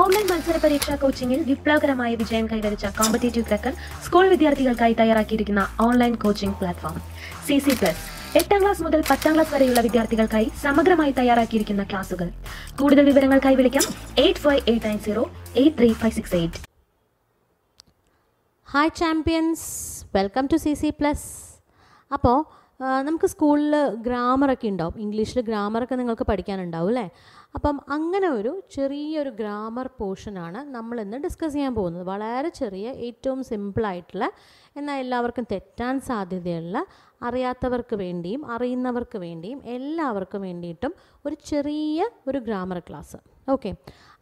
online മത്സര പരീക്ഷാ കോച്ചിംഗിൽ വിപ്ലവകരമായ വിജയം കൈവരിച്ച കോമ്പറ്റേറ്റീവ് ക്രക്കർ സ്കൂൾ വിദ്യാർത്ഥികൾക്കായി തയ്യാറാക്കിയിരിക്കുന്ന online coaching platform C C plus എട്ടാം ക്ലാസ് മുതൽ പത്താം ക്ലാസ് വരെയുള്ള വിദ്യാർത്ഥികൾക്കായി സമഗ്രമായി തയ്യാറാക്കിയിരിക്കുന്ന ക്ലാസുകൾ കൂടുതൽ വിവരങ്ങൾക്കായി വിളിക്കാം eight five eight nine zero eight three five six eight hi champions welcome to C C plus അപ്പോൾ നമുക്ക് സ്കൂളിൽ ഗ്രാമറൊക്കെ ഉണ്ടാവും ഇംഗ്ലീഷിൽ ഗ്രാമറൊക്കെ നിങ്ങൾക്ക് പഠിക്കാനുണ്ടാവും അല്ലേ അപ്പം അങ്ങനെ ഒരു ചെറിയൊരു ഗ്രാമർ പോർഷനാണ് നമ്മൾ ഇന്ന് ഡിസ്കസ് ചെയ്യാൻ പോകുന്നത് വളരെ ചെറിയ ഏറ്റവും സിമ്പിളായിട്ടുള്ള എന്നാൽ എല്ലാവർക്കും തെറ്റാൻ സാധ്യതയുള്ള അറിയാത്തവർക്ക് വേണ്ടിയും അറിയുന്നവർക്ക് വേണ്ടിയും എല്ലാവർക്കും വേണ്ടിയിട്ടും ഒരു ചെറിയ ഒരു ഗ്രാമർ ക്ലാസ് ഓക്കെ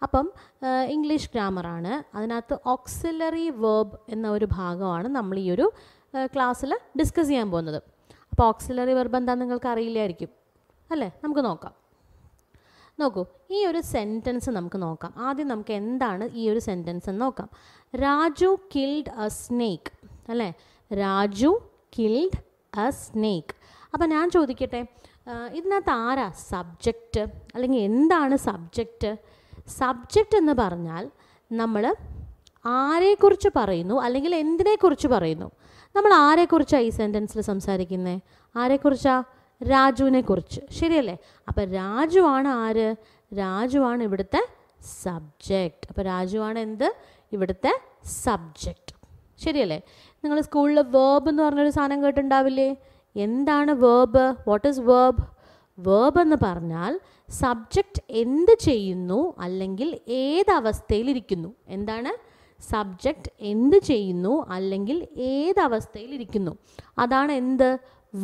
അപ്പം ഇംഗ്ലീഷ് ഗ്രാമറാണ് അതിനകത്ത് ഓക്സിലറി വേർബ് എന്ന ഒരു ഭാഗമാണ് നമ്മൾ ഈ ഒരു ക്ലാസ്സിൽ ഡിസ്കസ് ചെയ്യാൻ പോകുന്നത് അപ്പോൾ ഓക്സിലറി വെർബ് എന്താണെന്ന് നിങ്ങൾക്ക് അറിയില്ലായിരിക്കും അല്ലേ നമുക്ക് നോക്കാം നോക്കൂ ഈ ഒരു സെൻറ്റൻസ് നമുക്ക് നോക്കാം ആദ്യം നമുക്ക് എന്താണ് ഈ ഒരു സെൻറ്റൻസ് എന്ന് നോക്കാം രാജു കിൽഡ് എ സ്നേക്ക് അല്ലേ രാജു കിൽഡ് എ സ്നേക്ക് അപ്പം ഞാൻ ചോദിക്കട്ടെ ഇതിനകത്ത് ആരാ സബ്ജക്റ്റ് അല്ലെങ്കിൽ എന്താണ് സബ്ജക്റ്റ് സബ്ജക്റ്റ് എന്ന് പറഞ്ഞാൽ നമ്മൾ ആരെക്കുറിച്ച് പറയുന്നു അല്ലെങ്കിൽ എന്തിനെക്കുറിച്ച് പറയുന്നു നമ്മൾ ആരെക്കുറിച്ചാണ് ഈ സെൻറ്റൻസിൽ സംസാരിക്കുന്നത് ആരെക്കുറിച്ചാണ് രാജുവിനെ കുറിച്ച് ശരിയല്ലേ അപ്പം രാജുവാണ് ആര് രാജുവാണ് ഇവിടുത്തെ സബ്ജക്റ്റ് അപ്പോൾ രാജുവാണ് എന്ത് ഇവിടുത്തെ സബ്ജക്റ്റ് ശരിയല്ലേ നിങ്ങൾ സ്കൂളിൽ വേബ് എന്ന് പറഞ്ഞൊരു സാധനം കേട്ടിട്ടുണ്ടാവില്ലേ എന്താണ് verb what is verb verb എന്ന് പറഞ്ഞാൽ സബ്ജക്റ്റ് എന്ത് ചെയ്യുന്നു അല്ലെങ്കിൽ ഏത് ഇരിക്കുന്നു എന്താണ് സബ്ജക്റ്റ് എന്ത് ചെയ്യുന്നു അല്ലെങ്കിൽ ഏത് ഇരിക്കുന്നു അതാണ് എന്ത്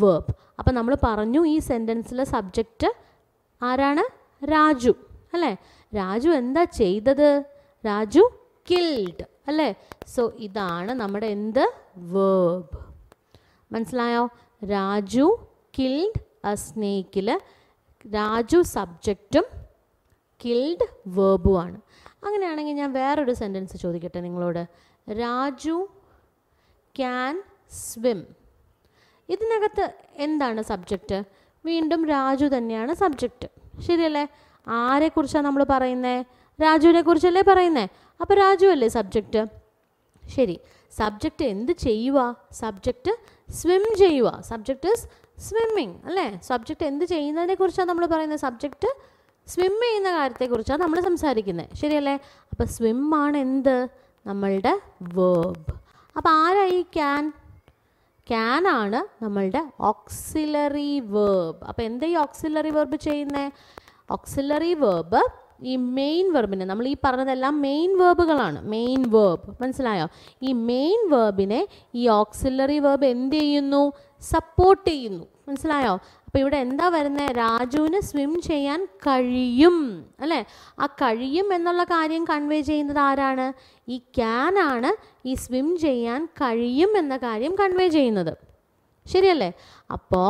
വേർബ് അപ്പം നമ്മൾ പറഞ്ഞു ഈ സെൻറ്റൻസിലെ സബ്ജക്റ്റ് ആരാണ് രാജു അല്ലേ രാജു എന്താ ചെയ്തത് രാജു കിൽഡ് അല്ലേ സോ ഇതാണ് നമ്മുടെ എന്ത് വേർബ് മനസ്സിലായോ രാജു കിൽഡ് അ സ്നേക്കിൽ രാജു സബ്ജക്റ്റും കിൽഡ് വേർബുമാണ് അങ്ങനെയാണെങ്കിൽ ഞാൻ വേറൊരു സെൻറ്റൻസ് ചോദിക്കട്ടെ നിങ്ങളോട് രാജു ക്യാൻ സ്വിം ഇതിനകത്ത് എന്താണ് സബ്ജക്റ്റ് വീണ്ടും രാജു തന്നെയാണ് സബ്ജക്റ്റ് ശരിയല്ലേ ആരെക്കുറിച്ചാണ് നമ്മൾ പറയുന്നത് രാജുവിനെ കുറിച്ചല്ലേ പറയുന്നത് അപ്പോൾ രാജു അല്ലേ സബ്ജക്റ്റ് ശരി സബ്ജക്റ്റ് എന്ത് ചെയ്യുക സബ്ജക്റ്റ് സ്വിം ചെയ്യുക സബ്ജക്റ്റ് ഇസ് സ്വിമ്മിങ് അല്ലേ സബ്ജക്റ്റ് എന്ത് ചെയ്യുന്നതിനെ കുറിച്ചാണ് നമ്മൾ പറയുന്നത് സബ്ജക്റ്റ് സ്വിം ചെയ്യുന്ന കാര്യത്തെക്കുറിച്ചാണ് നമ്മൾ സംസാരിക്കുന്നത് ശരിയല്ലേ അപ്പോൾ സ്വിമ്മാണ് എന്ത് നമ്മളുടെ വേർബ് അപ്പോൾ ആരായി ക്യാൻ ക്യാൻ ആണ് നമ്മളുടെ ഓക്സിലറി വേർബ് അപ്പോൾ എന്താ ഈ ഓക്സിലറി വേർബ് ചെയ്യുന്നത് ഓക്സിലറി വേർബ് ഈ മെയിൻ വെർബിനെ നമ്മൾ ഈ പറഞ്ഞതെല്ലാം മെയിൻ വേർബുകളാണ് മെയിൻ വേർബ് മനസ്സിലായോ ഈ മെയിൻ വേർബിനെ ഈ ഓക്സിലറി വേർബ് എന്ത് ചെയ്യുന്നു സപ്പോർട്ട് ചെയ്യുന്നു മനസ്സിലായോ അപ്പോൾ ഇവിടെ എന്താ വരുന്നത് രാജുവിന് സ്വിം ചെയ്യാൻ കഴിയും അല്ലേ ആ കഴിയും എന്നുള്ള കാര്യം കൺവേ ചെയ്യുന്നത് ആരാണ് ഈ ക്യാൻ ആണ് ഈ സ്വിം ചെയ്യാൻ കഴിയും എന്ന കാര്യം കൺവേ ചെയ്യുന്നത് ശരിയല്ലേ അപ്പോൾ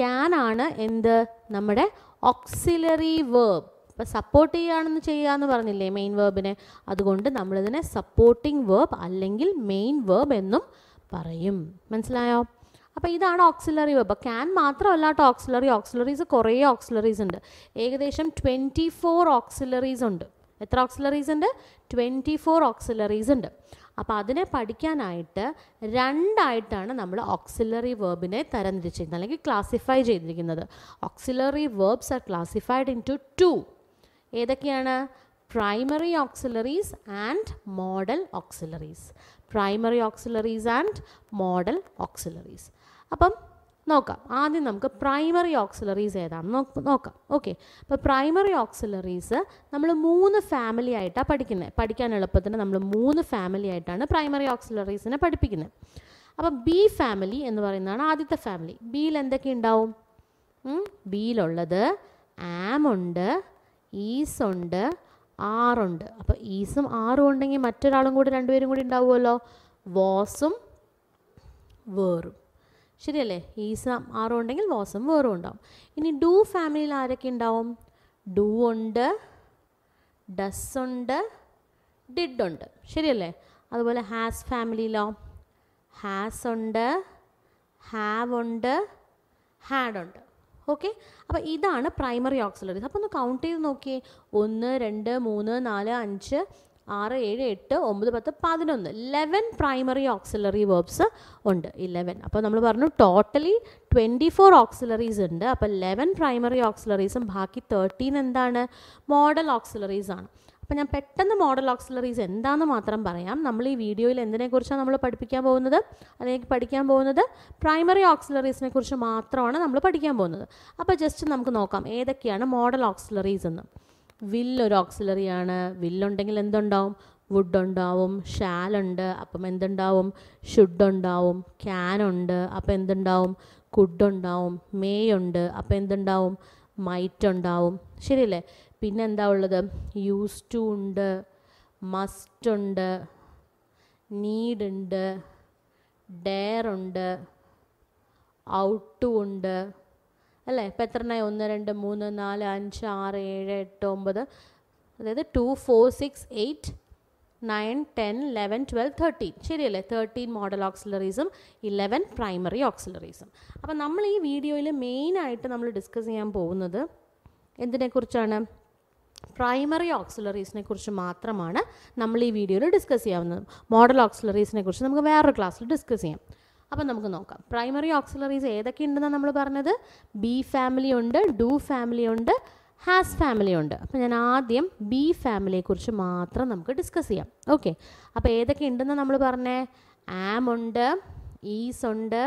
ക്യാൻ ആണ് എന്ത് നമ്മുടെ ഓക്സിലറി വേർബ് ഇപ്പോൾ സപ്പോർട്ട് ചെയ്യുകയാണെന്ന് ചെയ്യുക എന്ന് പറഞ്ഞില്ലേ മെയിൻ വേർബിനെ അതുകൊണ്ട് നമ്മളിതിനെ സപ്പോർട്ടിംഗ് വേർബ് അല്ലെങ്കിൽ മെയിൻ വേർബ് എന്നും പറയും മനസ്സിലായോ അപ്പോൾ ഇതാണ് ഓക്സിലറി വെബ് ക്യാൻ മാത്രമല്ല കേട്ടോ ഓക്സിലറി ഓക്സിലറീസ് കുറേ ഓക്സിലറീസ് ഉണ്ട് ഏകദേശം ട്വൻറ്റി ഫോർ ഓക്സിലറീസ് ഉണ്ട് എത്ര ഓക്സിലറീസ് ഉണ്ട് ട്വൻറ്റി ഫോർ ഓക്സിലറീസ് ഉണ്ട് അപ്പോൾ അതിനെ പഠിക്കാനായിട്ട് രണ്ടായിട്ടാണ് നമ്മൾ ഓക്സിലറി വേർബിനെ തരംതിരിച്ചിരിക്കുന്നത് അല്ലെങ്കിൽ ക്ലാസിഫൈ ചെയ്തിരിക്കുന്നത് auxiliary verbs are classified into two ഏതൊക്കെയാണ് primary auxiliaries and modal auxiliaries primary auxiliaries and modal auxiliaries അപ്പം നോക്കാം ആദ്യം നമുക്ക് പ്രൈമറി ഓക്സിലറീസ് ഏതാണെന്ന് നോക്കാം ഓക്കെ അപ്പോൾ പ്രൈമറി ഓക്സിലറീസ് നമ്മൾ മൂന്ന് ഫാമിലി ആയിട്ടാണ് പഠിക്കുന്നത് പഠിക്കാൻ എളുപ്പത്തിന് നമ്മൾ മൂന്ന് ഫാമിലി ആയിട്ടാണ് പ്രൈമറി ഓക്സിലറീസിനെ പഠിപ്പിക്കുന്നത് അപ്പം ബി ഫാമിലി എന്ന് പറയുന്നതാണ് ആദ്യത്തെ ഫാമിലി ബിയിൽ എന്തൊക്കെ ഉണ്ടാവും ബിയിലുള്ളത് ആം ഉണ്ട് ഈസ് ഉണ്ട് ആറുണ്ട് അപ്പോൾ ഈസും ആറും ഉണ്ടെങ്കിൽ മറ്റൊരാളും കൂടി രണ്ടുപേരും കൂടി ഉണ്ടാവുമല്ലോ വോസും വേറും ശരിയല്ലേ ഈസ ആറും ഉണ്ടെങ്കിൽ വാസും വേറും ഉണ്ടാവും ഇനി ഡു ഫാമിലിയിൽ ആരൊക്കെ ഉണ്ടാവും ഡു ഉണ്ട് ഡസ് ഉണ്ട് ഡിഡ് ഉണ്ട് ശരിയല്ലേ അതുപോലെ ഹാസ് ഫാമിലിയിലോ ഹാസ് ഉണ്ട് ഹാവ് ഉണ്ട് ഹാഡ് ഉണ്ട് ഓക്കെ അപ്പോൾ ഇതാണ് പ്രൈമറി ഓക്സിലറീസ് അപ്പോൾ ഒന്ന് കൗണ്ട് ചെയ്ത് നോക്കിയേ ഒന്ന് രണ്ട് മൂന്ന് നാല് അഞ്ച് ആറ് ഏഴ് എട്ട് ഒമ്പത് പത്ത് പതിനൊന്ന് ലെവൻ പ്രൈമറി ഓക്സിലറി വേർബ്സ് ഉണ്ട് ഇലവൻ അപ്പോൾ നമ്മൾ പറഞ്ഞു ടോട്ടലി ട്വൻറ്റി ഫോർ ഓക്സിലറീസ് ഉണ്ട് അപ്പോൾ ലെവൻ പ്രൈമറി ഓക്സിലറീസും ബാക്കി തേർട്ടീൻ എന്താണ് മോഡൽ ഓക്സിലറീസ് ആണ് അപ്പോൾ ഞാൻ പെട്ടെന്ന് മോഡൽ ഓക്സിലറീസ് എന്താണെന്ന് മാത്രം പറയാം നമ്മൾ ഈ വീഡിയോയിൽ എന്തിനെക്കുറിച്ചാണ് നമ്മൾ പഠിപ്പിക്കാൻ പോകുന്നത് അല്ലെങ്കിൽ പഠിക്കാൻ പോകുന്നത് പ്രൈമറി ഓക്സിലറീസിനെ കുറിച്ച് മാത്രമാണ് നമ്മൾ പഠിക്കാൻ പോകുന്നത് അപ്പോൾ ജസ്റ്റ് നമുക്ക് നോക്കാം ഏതൊക്കെയാണ് മോഡൽ ഓക്സിലറീസ് എന്ന് വില്ലൊരു ഓക്സിലറിയാണ് വില്ലുണ്ടെങ്കിൽ എന്തുണ്ടാവും വുഡ് ഉണ്ടാവും ഷാലുണ്ട് അപ്പം എന്തുണ്ടാവും ഷുഡ് ഉണ്ടാവും ക്യാൻ ഉണ്ട് അപ്പം എന്തുണ്ടാവും കുഡ് ഉണ്ടാവും മേ ഉണ്ട് അപ്പം എന്തുണ്ടാവും മൈറ്റ് ഉണ്ടാവും ശരിയല്ലേ പിന്നെ എന്താ ഉള്ളത് യൂസ് ടു ഉണ്ട് മസ്റ്റ് ഉണ്ട് നീഡ് ഉണ്ട് ഡെയർ ഉണ്ട് ഔട്ടും ഉണ്ട് അല്ലേ ഇപ്പം എത്രണ്ണായി ഒന്ന് രണ്ട് മൂന്ന് നാല് അഞ്ച് ആറ് ഏഴ് എട്ട് ഒമ്പത് അതായത് two four six eight nine ten eleven twelve thirteen ശരിയല്ലേ തേർട്ടീൻ മോഡൽ ഓക്സിലറീസും ഇലവൻ പ്രൈമറി ഓക്സിലറീസും അപ്പം നമ്മൾ ഈ വീഡിയോയിൽ മെയിനായിട്ട് നമ്മൾ ഡിസ്കസ് ചെയ്യാൻ പോകുന്നത് എന്തിനെക്കുറിച്ചാണ് പ്രൈമറി ഓക്സിലറീസിനെ കുറിച്ച് മാത്രമാണ് നമ്മൾ ഈ വീഡിയോയിൽ ഡിസ്കസ് ചെയ്യാവുന്നത് മോഡൽ ഓക്സിലറീസിനെ കുറിച്ച് നമുക്ക് വേറൊരു ക്ലാസ്സിൽ ഡിസ്കസ് ചെയ്യാം അപ്പം നമുക്ക് നോക്കാം പ്രൈമറി ഓക്സിലറീസ് ഏതൊക്കെ ഉണ്ടെന്നാണ് നമ്മൾ പറഞ്ഞത് ബി ഫാമിലി ഉണ്ട് ഡു ഫാമിലി ഉണ്ട് ഹാസ് ഫാമിലി ഉണ്ട് അപ്പോൾ ഞാൻ ആദ്യം ബി ഫാമിലിയെക്കുറിച്ച് മാത്രം നമുക്ക് ഡിസ്കസ് ചെയ്യാം ഓക്കെ അപ്പോൾ ഏതൊക്കെ ഉണ്ടെന്ന് നമ്മൾ പറഞ്ഞേ ആം ഉണ്ട് ഈസ് ഉണ്ട്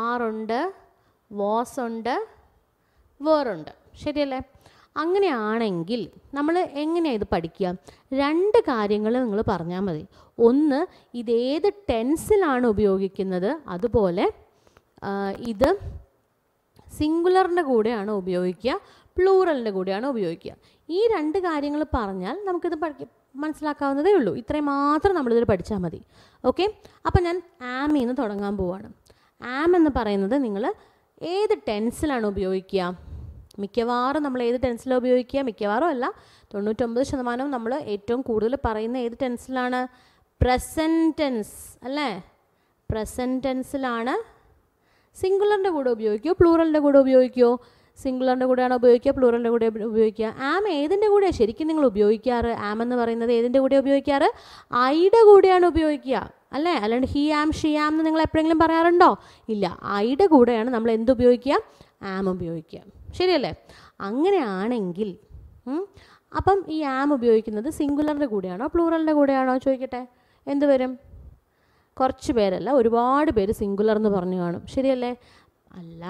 ആറുണ്ട് വാസ് ഉണ്ട് വേറുണ്ട് ശരിയല്ലേ അങ്ങനെയാണെങ്കിൽ നമ്മൾ എങ്ങനെയാണ് ഇത് പഠിക്കുക രണ്ട് കാര്യങ്ങൾ നിങ്ങൾ പറഞ്ഞാൽ മതി ഒന്ന് ഇതേത് ടെൻസിലാണ് ഉപയോഗിക്കുന്നത് അതുപോലെ ഇത് സിംഗുലറിൻ്റെ കൂടെയാണ് ഉപയോഗിക്കുക പ്ലൂറലിൻ്റെ കൂടെയാണ് ഉപയോഗിക്കുക ഈ രണ്ട് കാര്യങ്ങൾ പറഞ്ഞാൽ നമുക്കിത് പഠിക്കാം മനസ്സിലാക്കാവുന്നതേ ഉള്ളൂ ഇത്രയും മാത്രം നമ്മളിതിൽ പഠിച്ചാൽ മതി ഓക്കെ അപ്പം ഞാൻ ആമിൽ തുടങ്ങാൻ പോവാണ് ആം എന്ന് പറയുന്നത് നിങ്ങൾ ഏത് ടെൻസിലാണ് ഉപയോഗിക്കുക മിക്കവാറും നമ്മൾ ഏത് ടെൻസിലാണ് ഉപയോഗിക്കുക മിക്കവാറും അല്ല തൊണ്ണൂറ്റൊമ്പത് ശതമാനവും നമ്മൾ ഏറ്റവും കൂടുതൽ പറയുന്ന ഏത് ടെൻസിലാണ് പ്രസൻറ്റ് ടെൻസ് അല്ലേ പ്രസൻറ്റ് ടെൻസിലാണ് സിംഗുലറിൻ്റെ കൂടെ ഉപയോഗിക്കുമോ പ്ലൂറലിൻ്റെ കൂടെ ഉപയോഗിക്കുമോ സിംഗുലറിൻ്റെ കൂടെയാണ് ഉപയോഗിക്കുക പ്ലൂറലിൻ്റെ കൂടെ ഉപയോഗിക്കുക ആം ഏതിൻ്റെ കൂടെ ശരിക്കും നിങ്ങൾ ഉപയോഗിക്കാറ് ആം എന്ന് പറയുന്നത് ഏതിൻ്റെ കൂടെ ഉപയോഗിക്കാറ് ഐയുടെ കൂടെയാണ് ഉപയോഗിക്കുക അല്ലേ അല്ലാണ്ട് ഹി ആം ഷി ആം എന്ന് നിങ്ങൾ എപ്പോഴെങ്കിലും പറയാറുണ്ടോ ഇല്ല ഐയുടെ കൂടെയാണ് നമ്മൾ എന്ത് ഉപയോഗിക്കുക ആം ഉപയോഗിക്കുക ശരിയല്ലേ അങ്ങനെയാണെങ്കിൽ അപ്പം ഈ ആം ഉപയോഗിക്കുന്നത് സിംഗുലറിൻ്റെ കൂടെയാണോ പ്ലൂറലിൻ്റെ കൂടെയാണോ ചോദിക്കട്ടെ എന്ത് വരും കുറച്ച് പേരല്ല ഒരുപാട് പേര് സിംഗുലർ എന്ന് പറഞ്ഞു കാണും ശരിയല്ലേ അല്ല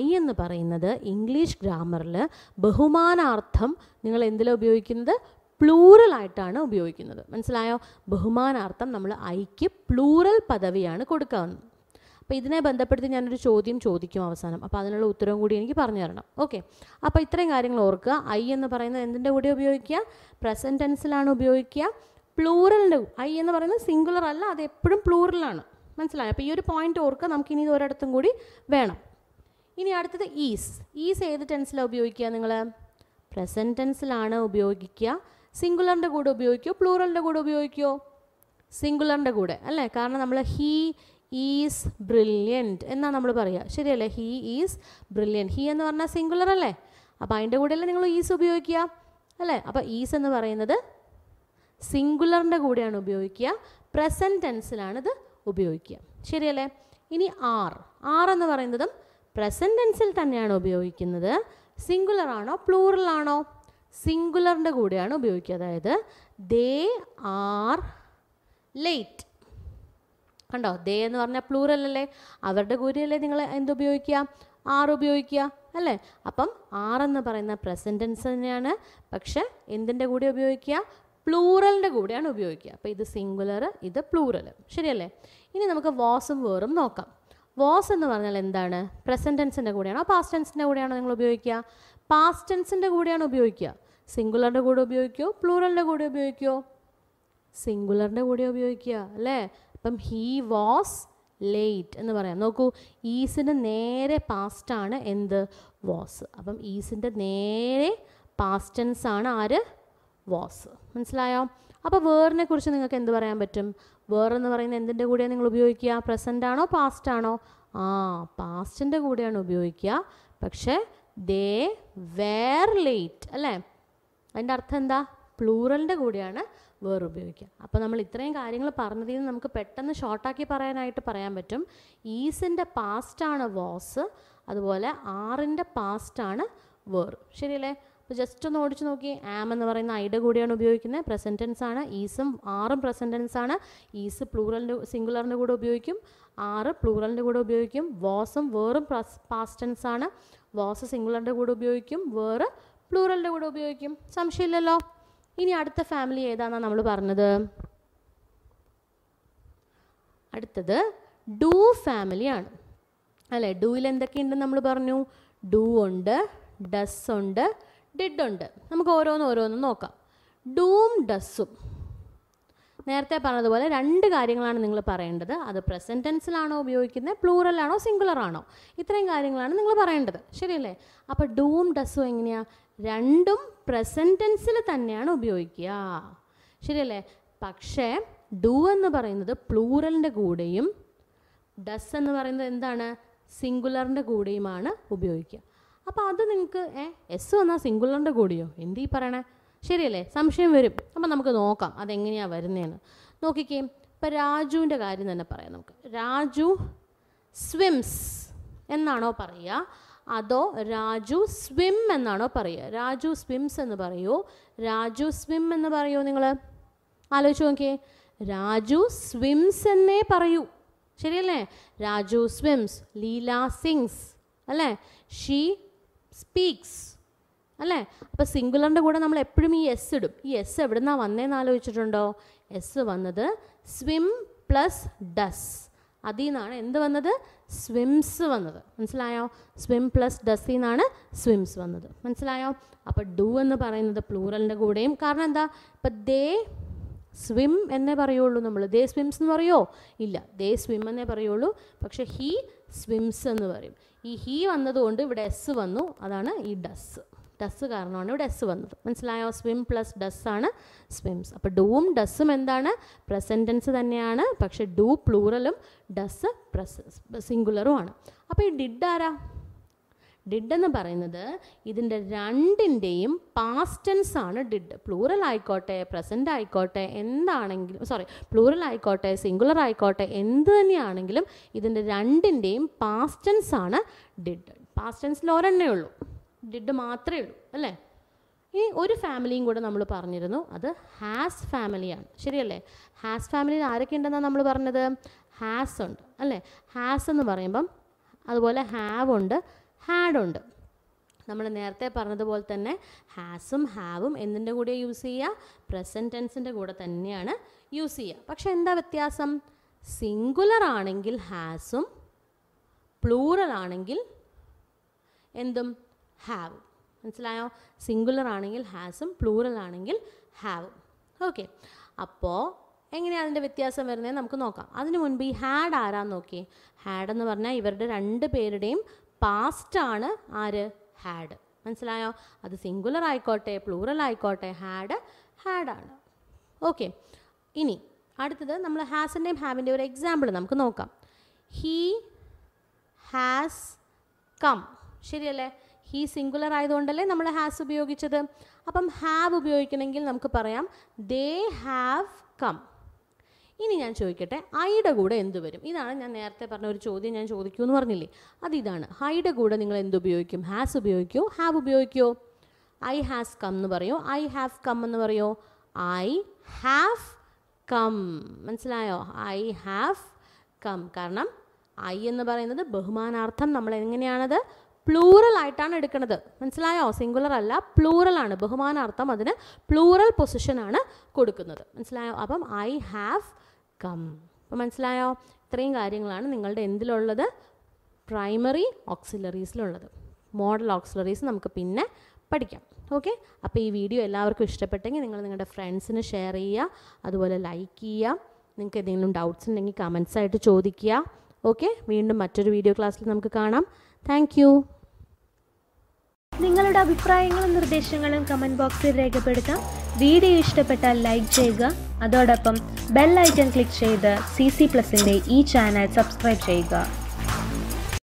ഐ എന്ന് പറയുന്നത് ഇംഗ്ലീഷ് ഗ്രാമറിൽ ബഹുമാനാർത്ഥം നിങ്ങൾ എന്തിലാണ് ഉപയോഗിക്കുന്നത് പ്ലൂറലായിട്ടാണ് ഉപയോഗിക്കുന്നത് മനസ്സിലായോ ബഹുമാനാർത്ഥം നമ്മൾ ഐക്ക് പ്ലൂറൽ പദവിയാണ് കൊടുക്കാവുന്നത് അപ്പം ഇതിനെ ബന്ധപ്പെടുത്തി ഞാനൊരു ചോദ്യം ചോദിക്കും അവസാനം അപ്പോൾ അതിനുള്ള ഉത്തരവും കൂടി എനിക്ക് പറഞ്ഞു തരണം ഓക്കെ അപ്പോൾ ഇത്രയും കാര്യങ്ങൾ ഓർക്കുക ഐ എന്ന് പറയുന്നത് എന്തിൻ്റെ കൂടെ ഉപയോഗിക്കുക പ്രസൻറ്റ് ടെൻസിലാണ് ഉപയോഗിക്കുക പ്ലൂറലിൻ്റെ ഐ എന്ന് പറയുന്നത് സിംഗുലർ അല്ല അത് എപ്പോഴും പ്ലൂറലാണ് മനസ്സിലായോ അപ്പോൾ ഈ ഒരു പോയിന്റ് ഓർക്കുക നമുക്ക് ഇനി ഇത് ഒരിടത്തും കൂടി വേണം ഇനി അടുത്തത് ഈസ് ഈസ് ഏത് ടെൻസിലാണ് ഉപയോഗിക്കുക നിങ്ങൾ പ്രസൻറ്റ് ടെൻസിലാണ് ഉപയോഗിക്കുക സിംഗുലറിൻ്റെ കൂടെ ഉപയോഗിക്കുമോ പ്ലൂറലിൻ്റെ കൂടെ ഉപയോഗിക്കുമോ സിംഗുലറിൻ്റെ കൂടെ അല്ലേ കാരണം നമ്മൾ ഹീ ഈസ് ബ്രില്യൻറ്റ് എന്നാണ് നമ്മൾ പറയുക ശരിയല്ലേ ഹീ ഈസ് ബ്രില്യൻറ്റ് ഹീ എന്ന് പറഞ്ഞാൽ സിംഗുലർ അല്ലേ അപ്പോൾ അതിൻ്റെ കൂടെയല്ലേ നിങ്ങൾ ഈസ് ഉപയോഗിക്കുക അല്ലേ അപ്പോൾ ഈസ് എന്ന് പറയുന്നത് സിംഗുലറിൻ്റെ കൂടെയാണ് ഉപയോഗിക്കുക പ്രസൻറ്റ് ടെൻസിലാണ് ഇത് ഉപയോഗിക്കുക ശരിയല്ലേ ഇനി ആർ ആർ എന്ന് പറയുന്നതും പ്രസൻറ്റ് ടെൻസിൽ തന്നെയാണ് ഉപയോഗിക്കുന്നത് സിംഗുലർ ആണോ പ്ലൂറൽ ആണോ സിംഗുലറിൻ്റെ കൂടെയാണ് ഉപയോഗിക്കുക അതായത് ദേ ആർ ലേറ്റ് കണ്ടോ ദേ എന്ന് പറഞ്ഞാൽ പ്ലൂറൽ അല്ലേ അവരുടെ ഗുരുവല്ലേ നിങ്ങൾ എന്തുപയോഗിക്കുക ആർ ഉപയോഗിക്കുക അല്ലേ അപ്പം ആർ എന്ന് പറയുന്ന പ്രസൻറ്റൻസ് തന്നെയാണ് പക്ഷെ എന്തിൻ്റെ കൂടെ ഉപയോഗിക്കുക പ്ലൂറലിൻ്റെ കൂടെയാണ് ഉപയോഗിക്കുക അപ്പോൾ ഇത് സിംഗുലർ ഇത് പ്ലൂറൽ ശരിയല്ലേ ഇനി നമുക്ക് വാസും വേറും നോക്കാം വാസ് എന്ന് പറഞ്ഞാൽ എന്താണ് പ്രസൻറ്റൻസിൻ്റെ കൂടെയാണോ പാസ്റ്റ് ടെൻസിൻ്റെ കൂടെയാണോ നിങ്ങൾ ഉപയോഗിക്കുക പാസ്റ്റ് ടെൻസിൻ്റെ കൂടെയാണ് ഉപയോഗിക്കുക സിംഗുലറിൻ്റെ കൂടെ ഉപയോഗിക്കുമോ പ്ലൂറലിൻ്റെ കൂടെ ഉപയോഗിക്കുമോ സിംഗുലറിൻ്റെ കൂടെ ഉപയോഗിക്കുക അല്ലേ അപ്പം ഹീ വാസ് ലേറ്റ് എന്ന് പറയാം നോക്കൂ ഈസിൻ്റെ നേരെ പാസ്റ്റാണ് എന്ത് വാസ് അപ്പം ഈസിൻ്റെ നേരെ പാസ്റ്റൻസ് ആണ് ആര് വാസ് മനസ്സിലായോ അപ്പോൾ വേറിനെ കുറിച്ച് നിങ്ങൾക്ക് എന്ത് പറയാൻ പറ്റും വേറെന്ന് എന്ന് പറയുന്ന എന്തിൻ്റെ കൂടെയാണ് നിങ്ങൾ ഉപയോഗിക്കുക പ്രസൻ്റ് ആണോ പാസ്റ്റ് ആണോ ആ പാസ്റ്റിൻ്റെ കൂടെയാണ് ഉപയോഗിക്കുക പക്ഷേ ദേ വേർ ലേറ്റ് അല്ലേ അതിൻ്റെ അർത്ഥം എന്താ പ്ലൂറലിൻ്റെ കൂടെയാണ് വേർ ഉപയോഗിക്കുക അപ്പോൾ നമ്മൾ ഇത്രയും കാര്യങ്ങൾ പറഞ്ഞതിൽ നിന്ന് നമുക്ക് പെട്ടെന്ന് ഷോർട്ടാക്കി പറയാനായിട്ട് പറയാൻ പറ്റും ഈസിൻ്റെ പാസ്റ്റാണ് വാസ് അതുപോലെ ആറിൻ്റെ പാസ്റ്റാണ് വേർ ശരിയല്ലേ അപ്പോൾ ജസ്റ്റ് ഒന്ന് ഓടിച്ച് നോക്കി ആം എന്ന് പറയുന്ന ഐഡ കൂടിയാണ് ഉപയോഗിക്കുന്നത് പ്രസൻറ്റൻസ് ആണ് ഈസും ആറും പ്രസൻറ്റൻസ് ആണ് ഈസ് പ്ലൂറലിൻ്റെ സിംഗുലറിൻ്റെ കൂടെ ഉപയോഗിക്കും ആറ് പ്ലൂറലിൻ്റെ കൂടെ ഉപയോഗിക്കും വാസും വേറും പാസ്റ്റൻസ് ആണ് വാസ് സിംഗുലറിൻ്റെ കൂടെ ഉപയോഗിക്കും വേറ് പ്ലൂറലിൻ്റെ കൂടെ ഉപയോഗിക്കും സംശയമില്ലല്ലോ ഇനി അടുത്ത ഫാമിലി ഏതാണെന്നാണ് നമ്മൾ പറഞ്ഞത് അടുത്തത് ഡു ഫാമിലിയാണ് അല്ലേ ഡൂയിൽ എന്തൊക്കെയുണ്ടെന്ന് നമ്മൾ പറഞ്ഞു ഡൂ ഉണ്ട് ഡസ് ഉണ്ട് ഡിഡ് ഉണ്ട് നമുക്ക് ഓരോന്ന് ഓരോന്നും നോക്കാം ഡൂം ഡസ്സും നേരത്തെ പറഞ്ഞതുപോലെ രണ്ട് കാര്യങ്ങളാണ് നിങ്ങൾ പറയേണ്ടത് അത് പ്രസൻറ്റ് ടെൻസിലാണോ ഉപയോഗിക്കുന്നത് പ്ലൂറലാണോ സിംഗുലർ ആണോ ഇത്രയും കാര്യങ്ങളാണ് നിങ്ങൾ പറയേണ്ടത് ശരിയല്ലേ അപ്പോൾ ഡൂം ഡസ്സും എങ്ങനെയാണ് രണ്ടും പ്രസൻറ്റൻസിൽ തന്നെയാണ് ഉപയോഗിക്കുക ശരിയല്ലേ പക്ഷേ ഡു എന്ന് പറയുന്നത് പ്ലൂറലിൻ്റെ കൂടെയും ഡസ് എന്ന് പറയുന്നത് എന്താണ് സിംഗുലറിൻ്റെ കൂടെയുമാണ് ഉപയോഗിക്കുക അപ്പോൾ അത് നിങ്ങൾക്ക് ഏ എസ് വന്നാൽ സിംഗുലറിൻ്റെ കൂടെയോ എന്ത് ഈ പറയണേ ശരിയല്ലേ സംശയം വരും അപ്പോൾ നമുക്ക് നോക്കാം അതെങ്ങനെയാണ് വരുന്നതെന്ന് നോക്കിക്കേ ഇപ്പം രാജുവിൻ്റെ കാര്യം തന്നെ പറയാം നമുക്ക് രാജു സ്വിംസ് എന്നാണോ പറയുക അതോ രാജു സ്വിം എന്നാണോ പറയുക രാജു സ്വിംസ് എന്ന് പറയൂ രാജു സ്വിം എന്ന് പറയുമോ നിങ്ങൾ ആലോചിച്ച് നോക്കിയേ രാജു സ്വിംസ് എന്നേ പറയൂ ശരിയല്ലേ രാജു സ്വിംസ് ലീല സിങ്സ് അല്ലേ ഷീ സ്പീക്സ് അല്ലേ അപ്പോൾ സിംഗുലറിൻ്റെ കൂടെ നമ്മൾ എപ്പോഴും ഈ എസ് ഇടും ഈ എസ് നിന്നാണ് വന്നതെന്ന് ആലോചിച്ചിട്ടുണ്ടോ എസ് വന്നത് സ്വിം പ്ലസ് ഡസ് അതിൽ നിന്നാണ് എന്ത് വന്നത് സ്വിംസ് വന്നത് മനസ്സിലായോ സ്വിം പ്ലസ് ഡസ്സിൽ നിന്നാണ് സ്വിംസ് വന്നത് മനസ്സിലായോ അപ്പോൾ ഡു എന്ന് പറയുന്നത് പ്ലൂറലിൻ്റെ കൂടെയും കാരണം എന്താ ഇപ്പം ദേ സ്വിം എന്നേ പറയുള്ളൂ നമ്മൾ ദേ സ്വിംസ് എന്ന് പറയുമോ ഇല്ല ദേ സ്വിം എന്നേ പറയുള്ളൂ പക്ഷേ ഹീ സ്വിംസ് എന്ന് പറയും ഈ ഹീ വന്നതുകൊണ്ട് ഇവിടെ എസ് വന്നു അതാണ് ഈ ഡസ് ഡസ് കാരണമാണ് ഇവിടെ എസ് വന്നത് മനസ്സിലായോ സ്വിം പ്ലസ് ഡസ് ആണ് സ്വിംസ് അപ്പോൾ ഡൂവും ഡസ്സും എന്താണ് പ്രസൻറ്റൻസ് തന്നെയാണ് പക്ഷെ ഡൂ പ്ലൂറലും ഡസ് പ്രസ് സിംഗുലറും ആണ് അപ്പോൾ ഈ ഡിഡ് ആരാ ഡിഡ് എന്ന് പറയുന്നത് ഇതിൻ്റെ രണ്ടിൻ്റെയും പാസ്റ്റൻസ് ആണ് ഡിഡ് പ്ലൂറൽ ആയിക്കോട്ടെ പ്രസൻ്റ് ആയിക്കോട്ടെ എന്താണെങ്കിലും സോറി പ്ലൂറൽ ആയിക്കോട്ടെ സിംഗുലർ ആയിക്കോട്ടെ എന്ത് തന്നെയാണെങ്കിലും ഇതിൻ്റെ രണ്ടിൻ്റെയും പാസ്റ്റൻസ് ആണ് ഡിഡ് പാസ്റ്റൻസിൽ ഒരെണ്ണേ ഉള്ളൂ ഡിഡ് മാത്രമേ ഉള്ളൂ അല്ലേ ഈ ഒരു ഫാമിലിയും കൂടെ നമ്മൾ പറഞ്ഞിരുന്നു അത് ഹാസ് ഫാമിലിയാണ് ശരിയല്ലേ ഹാസ് ഫാമിലിയിൽ ആരൊക്കെ ഉണ്ടെന്നാണ് നമ്മൾ പറഞ്ഞത് ഹാസ് ഉണ്ട് അല്ലേ ഹാസ് എന്ന് പറയുമ്പം അതുപോലെ ഹാവ് ഉണ്ട് ഹാഡ് ഉണ്ട് നമ്മൾ നേരത്തെ പറഞ്ഞതുപോലെ തന്നെ ഹാസും ഹാവും എന്തിൻ്റെ കൂടെ യൂസ് ചെയ്യുക പ്രസൻറ്റ് ടെൻസിൻ്റെ കൂടെ തന്നെയാണ് യൂസ് ചെയ്യുക പക്ഷേ എന്താ വ്യത്യാസം സിംഗുലർ ആണെങ്കിൽ ഹാസും പ്ലൂറൽ ആണെങ്കിൽ എന്തും ഹാവ് മനസ്സിലായോ സിംഗുലർ ആണെങ്കിൽ ഹാസും പ്ലൂറൽ ആണെങ്കിൽ ഹാവ് ഓക്കെ അപ്പോൾ എങ്ങനെയാണ് അതിൻ്റെ വ്യത്യാസം വരുന്നത് നമുക്ക് നോക്കാം അതിന് മുൻപ് ഈ ഹാഡ് ആരാന്ന് നോക്കി ഹാഡ് എന്ന് പറഞ്ഞാൽ ഇവരുടെ രണ്ട് പേരുടെയും പാസ്റ്റാണ് ആര് ഹാഡ് മനസ്സിലായോ അത് സിംഗുലർ ആയിക്കോട്ടെ പ്ലൂറൽ ആയിക്കോട്ടെ ഹാഡ് ഹാഡാണ് ഓക്കെ ഇനി അടുത്തത് നമ്മൾ ഹാസിൻ്റെയും ഹാവിൻ്റെ ഒരു എക്സാമ്പിൾ നമുക്ക് നോക്കാം ഹീ ഹാസ് കം ശരിയല്ലേ ഹീ സിംഗുലർ ആയതുകൊണ്ടല്ലേ നമ്മൾ ഹാസ് ഉപയോഗിച്ചത് അപ്പം ഹാവ് ഉപയോഗിക്കണമെങ്കിൽ നമുക്ക് പറയാം ദേ ഹാവ് കം ഇനി ഞാൻ ചോദിക്കട്ടെ ഐയുടെ കൂടെ എന്ത് വരും ഇതാണ് ഞാൻ നേരത്തെ പറഞ്ഞ ഒരു ചോദ്യം ഞാൻ ചോദിക്കൂ എന്ന് പറഞ്ഞില്ലേ അതിതാണ് ഇതാണ് ഹൈയുടെ കൂടെ നിങ്ങൾ എന്ത് ഉപയോഗിക്കും ഹാസ് ഉപയോഗിക്കോ ഹാവ് ഉപയോഗിക്കോ ഐ ഹാസ് കം എന്ന് പറയോ ഐ ഹാവ് കം എന്ന് പറയോ ഐ ഹാവ് കം മനസ്സിലായോ ഐ ഹാവ് കം കാരണം ഐ എന്ന് പറയുന്നത് ബഹുമാനാർത്ഥം നമ്മൾ എങ്ങനെയാണത് പ്ലൂറൽ ആയിട്ടാണ് എടുക്കുന്നത് മനസ്സിലായോ സിംഗുലർ അല്ല പ്ലൂറൽ ആണ് ബഹുമാനാർത്ഥം അതിന് പ്ലൂറൽ പൊസിഷനാണ് കൊടുക്കുന്നത് മനസ്സിലായോ അപ്പം ഐ ഹാവ് കം അപ്പം മനസ്സിലായോ ഇത്രയും കാര്യങ്ങളാണ് നിങ്ങളുടെ എന്തിലുള്ളത് പ്രൈമറി ഓക്സിലറീസിലുള്ളത് മോഡൽ ഓക്സിലറീസ് നമുക്ക് പിന്നെ പഠിക്കാം ഓക്കെ അപ്പോൾ ഈ വീഡിയോ എല്ലാവർക്കും ഇഷ്ടപ്പെട്ടെങ്കിൽ നിങ്ങൾ നിങ്ങളുടെ ഫ്രണ്ട്സിന് ഷെയർ ചെയ്യുക അതുപോലെ ലൈക്ക് ചെയ്യുക നിങ്ങൾക്ക് എന്തെങ്കിലും ഡൗട്ട്സ് ഉണ്ടെങ്കിൽ കമൻസ് ആയിട്ട് ചോദിക്കുക ഓക്കെ വീണ്ടും മറ്റൊരു വീഡിയോ ക്ലാസ്സിൽ നമുക്ക് കാണാം താങ്ക് നിങ്ങളുടെ അഭിപ്രായങ്ങളും നിർദ്ദേശങ്ങളും കമൻറ്റ് ബോക്സിൽ രേഖപ്പെടുത്താം വീഡിയോ ഇഷ്ടപ്പെട്ടാൽ ലൈക്ക് ചെയ്യുക അതോടൊപ്പം ബെൽ ഐക്കൺ ക്ലിക്ക് ചെയ്ത് സി സി പ്ലസിൻ്റെ ഈ ചാനൽ സബ്സ്ക്രൈബ് ചെയ്യുക